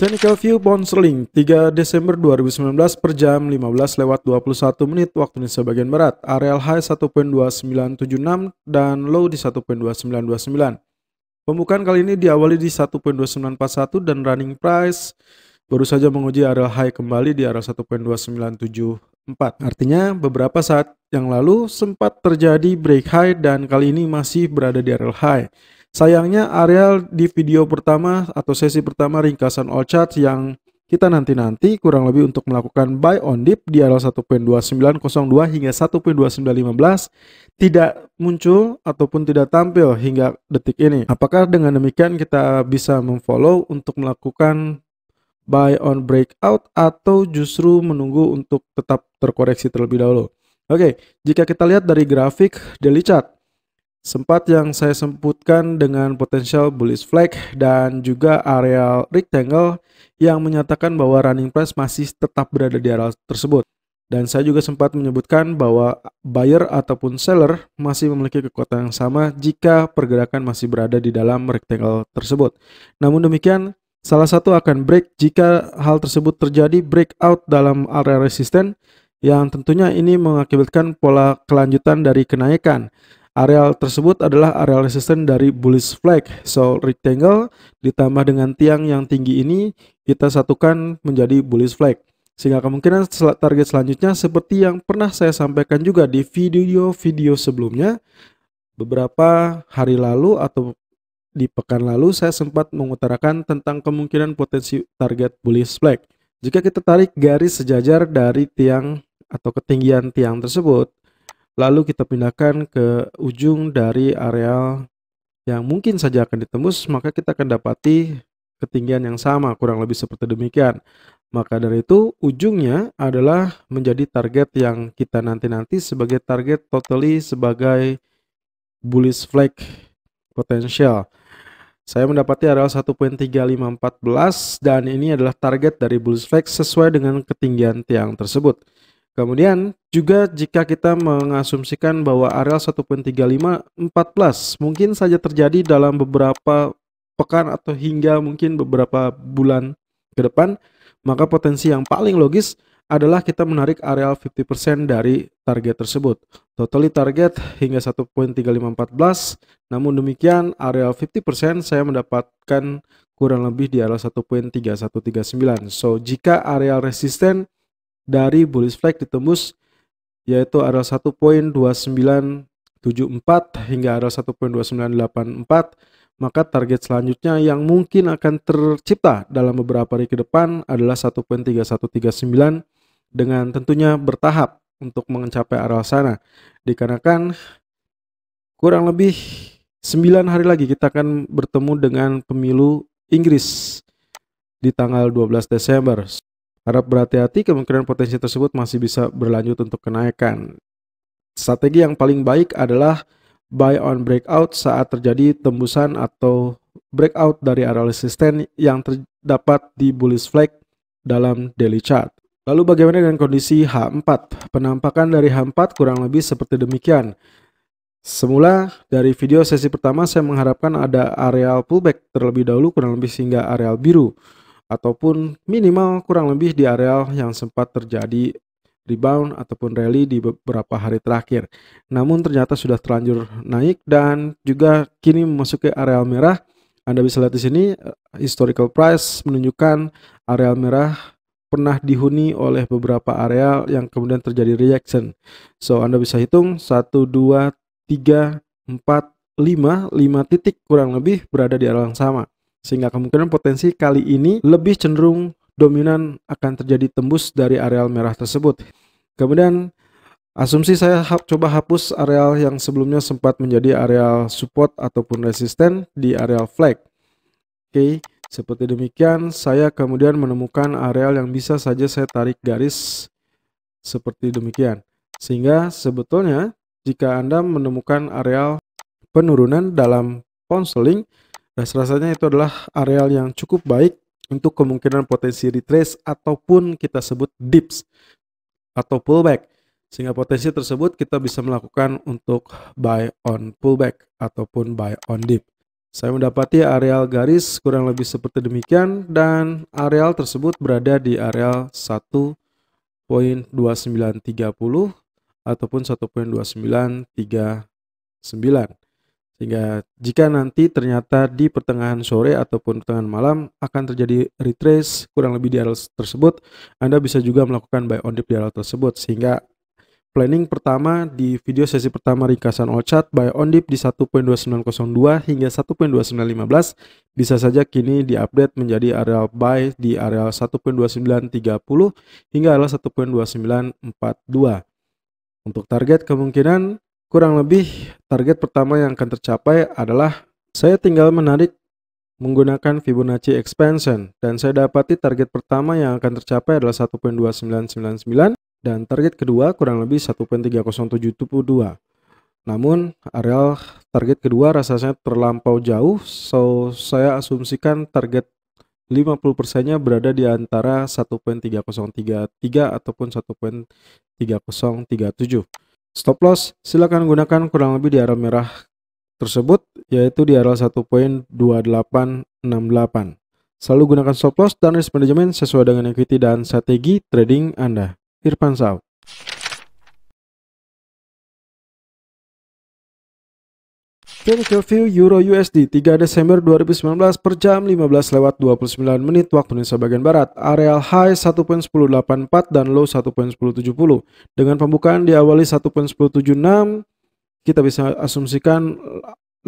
Technical View Pound Sterling 3 Desember 2019 per jam 15 lewat 21 menit waktu Indonesia bagian Barat. Areal high 1.2976 dan low di 1.2929. Pembukaan kali ini diawali di 1.2941 dan running price baru saja menguji areal high kembali di area 1.2974. Artinya beberapa saat yang lalu sempat terjadi break high dan kali ini masih berada di areal high. Sayangnya areal di video pertama atau sesi pertama ringkasan all charts yang kita nanti-nanti kurang lebih untuk melakukan buy on dip di area 1.2902 hingga 1.2915 tidak muncul ataupun tidak tampil hingga detik ini. Apakah dengan demikian kita bisa memfollow untuk melakukan buy on breakout atau justru menunggu untuk tetap terkoreksi terlebih dahulu? Oke, jika kita lihat dari grafik daily chart, Sempat yang saya sebutkan dengan potensial bullish flag dan juga area rectangle yang menyatakan bahwa running price masih tetap berada di area tersebut. Dan saya juga sempat menyebutkan bahwa buyer ataupun seller masih memiliki kekuatan yang sama jika pergerakan masih berada di dalam rectangle tersebut. Namun demikian, salah satu akan break jika hal tersebut terjadi breakout dalam area resisten yang tentunya ini mengakibatkan pola kelanjutan dari kenaikan. Areal tersebut adalah areal resisten dari bullish flag. So, rectangle ditambah dengan tiang yang tinggi ini kita satukan menjadi bullish flag. Sehingga kemungkinan target selanjutnya seperti yang pernah saya sampaikan juga di video-video sebelumnya. Beberapa hari lalu atau di pekan lalu saya sempat mengutarakan tentang kemungkinan potensi target bullish flag. Jika kita tarik garis sejajar dari tiang atau ketinggian tiang tersebut, lalu kita pindahkan ke ujung dari areal yang mungkin saja akan ditembus, maka kita akan dapati ketinggian yang sama, kurang lebih seperti demikian. Maka dari itu, ujungnya adalah menjadi target yang kita nanti-nanti sebagai target totally sebagai bullish flag potential. Saya mendapati areal 1.3514 dan ini adalah target dari bullish flag sesuai dengan ketinggian tiang tersebut. Kemudian juga jika kita mengasumsikan bahwa areal 1.3514 mungkin saja terjadi dalam beberapa pekan atau hingga mungkin beberapa bulan ke depan, maka potensi yang paling logis adalah kita menarik areal 50% dari target tersebut. Totally target hingga 1.3514, namun demikian areal 50% saya mendapatkan kurang lebih di areal 1.3139. So, jika areal resisten dari bullish flag ditembus yaitu area 1.2974 hingga area 1.2984 maka target selanjutnya yang mungkin akan tercipta dalam beberapa hari ke depan adalah 1.3139 dengan tentunya bertahap untuk mencapai arah sana dikarenakan kurang lebih 9 hari lagi kita akan bertemu dengan pemilu Inggris di tanggal 12 Desember Harap berhati-hati kemungkinan potensi tersebut masih bisa berlanjut untuk kenaikan. Strategi yang paling baik adalah buy on breakout saat terjadi tembusan atau breakout dari area resisten yang terdapat di bullish flag dalam daily chart. Lalu bagaimana dengan kondisi H4? Penampakan dari H4 kurang lebih seperti demikian. Semula dari video sesi pertama saya mengharapkan ada areal pullback terlebih dahulu kurang lebih sehingga areal biru ataupun minimal kurang lebih di areal yang sempat terjadi rebound ataupun rally di beberapa hari terakhir. Namun ternyata sudah terlanjur naik dan juga kini memasuki areal merah. Anda bisa lihat di sini eh, historical price menunjukkan areal merah pernah dihuni oleh beberapa areal yang kemudian terjadi reaction. So Anda bisa hitung 1 2 3 4 5 5 titik kurang lebih berada di areal yang sama. Sehingga kemungkinan potensi kali ini lebih cenderung dominan akan terjadi tembus dari areal merah tersebut. Kemudian asumsi saya ha coba hapus areal yang sebelumnya sempat menjadi areal support ataupun resisten di areal flag. Oke, okay. seperti demikian saya kemudian menemukan areal yang bisa saja saya tarik garis seperti demikian. Sehingga sebetulnya jika Anda menemukan areal penurunan dalam ponseling, Nah, rasanya itu adalah areal yang cukup baik untuk kemungkinan potensi retrace ataupun kita sebut dips atau pullback. Sehingga potensi tersebut kita bisa melakukan untuk buy on pullback ataupun buy on dip. Saya mendapati areal garis kurang lebih seperti demikian dan areal tersebut berada di areal 1.2930 ataupun 1.2939. Sehingga jika nanti ternyata di pertengahan sore ataupun pertengahan malam akan terjadi retrace kurang lebih di area tersebut, Anda bisa juga melakukan buy on dip di area tersebut sehingga planning pertama di video sesi pertama ringkasan all chart buy on dip di 1.2902 hingga 1.2915 bisa saja kini di update menjadi area buy di area 1.2930 hingga area 1.2942. Untuk target kemungkinan Kurang lebih target pertama yang akan tercapai adalah saya tinggal menarik menggunakan Fibonacci expansion dan saya dapati target pertama yang akan tercapai adalah 1.2999 dan target kedua kurang lebih 1.3072. Namun areal target kedua rasanya terlampau jauh so saya asumsikan target 50%-nya berada di antara 1.3033 ataupun 1.3037. Stop loss silakan gunakan kurang lebih di arah merah tersebut yaitu di arah 1.2868. Selalu gunakan stop loss dan risk management sesuai dengan equity dan strategi trading Anda. Irfan Saud. Exchange view Euro USD 3 Desember 2019 per jam 15 lewat 29 menit waktu Indonesia bagian Barat, areal high 1.1084 dan low 1.1070. Dengan pembukaan diawali 1.1076, kita bisa asumsikan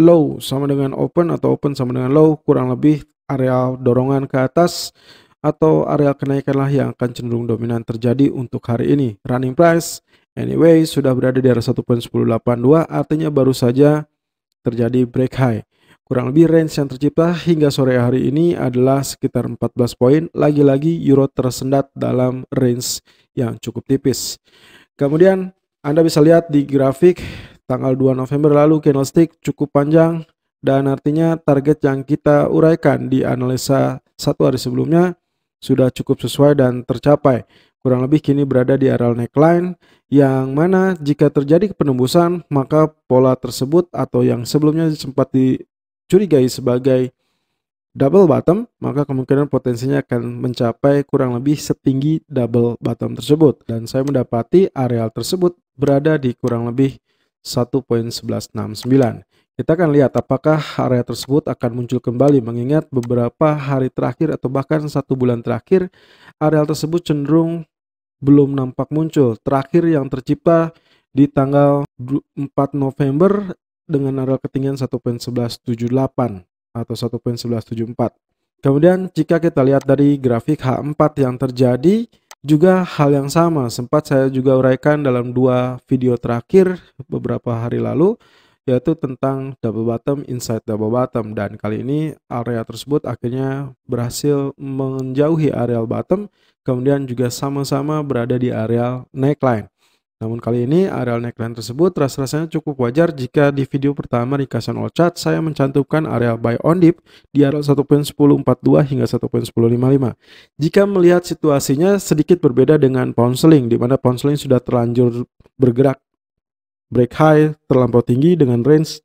low sama dengan open atau open sama dengan low kurang lebih areal dorongan ke atas atau area lah yang akan cenderung dominan terjadi untuk hari ini. Running price anyway sudah berada di area 1.1082 artinya baru saja terjadi break high. Kurang lebih range yang tercipta hingga sore hari ini adalah sekitar 14 poin. Lagi-lagi euro tersendat dalam range yang cukup tipis. Kemudian Anda bisa lihat di grafik tanggal 2 November lalu candlestick cukup panjang dan artinya target yang kita uraikan di analisa satu hari sebelumnya sudah cukup sesuai dan tercapai kurang lebih kini berada di areal neckline yang mana jika terjadi penembusan maka pola tersebut atau yang sebelumnya sempat dicurigai sebagai double bottom maka kemungkinan potensinya akan mencapai kurang lebih setinggi double bottom tersebut dan saya mendapati areal tersebut berada di kurang lebih 1.1169 kita akan lihat apakah area tersebut akan muncul kembali mengingat beberapa hari terakhir atau bahkan satu bulan terakhir area tersebut cenderung belum nampak muncul. Terakhir yang tercipta di tanggal 4 November dengan areal ketinggian 1.1178 atau 1.1174. Kemudian jika kita lihat dari grafik H4 yang terjadi juga hal yang sama sempat saya juga uraikan dalam dua video terakhir beberapa hari lalu yaitu tentang double bottom, inside double bottom dan kali ini area tersebut akhirnya berhasil menjauhi areal bottom kemudian juga sama-sama berada di areal neckline. Namun kali ini areal neckline tersebut ras-rasanya cukup wajar jika di video pertama di kasan all chart saya mencantumkan areal buy on dip di areal 1.1042 hingga 1.1055. Jika melihat situasinya sedikit berbeda dengan pound sling di mana pound sling sudah terlanjur bergerak break high terlampau tinggi dengan range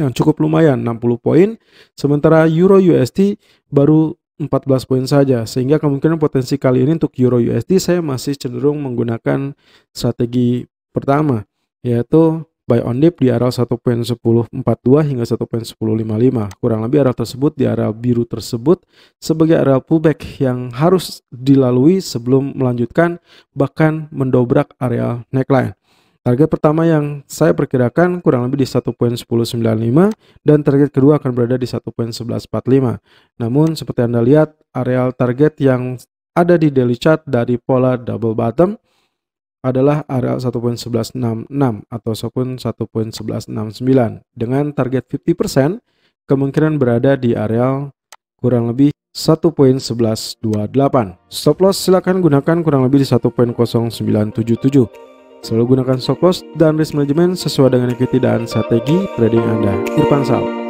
yang cukup lumayan 60 poin sementara euro USD baru 14 poin saja sehingga kemungkinan potensi kali ini untuk euro USD saya masih cenderung menggunakan strategi pertama yaitu buy on dip di area 1.1042 hingga 1.1055 kurang lebih area tersebut di area biru tersebut sebagai area pullback yang harus dilalui sebelum melanjutkan bahkan mendobrak area neckline Target pertama yang saya perkirakan kurang lebih di 1.1095 dan target kedua akan berada di 1.1145. Namun seperti Anda lihat areal target yang ada di daily chart dari pola double bottom adalah areal 1.1166 atau 1.1169 dengan target 50% kemungkinan berada di areal kurang lebih 1.1128. Stop loss silakan gunakan kurang lebih di 1.0977. Selalu gunakan stop loss dan risk management sesuai dengan equity dan strategi trading Anda. Irfan Sal.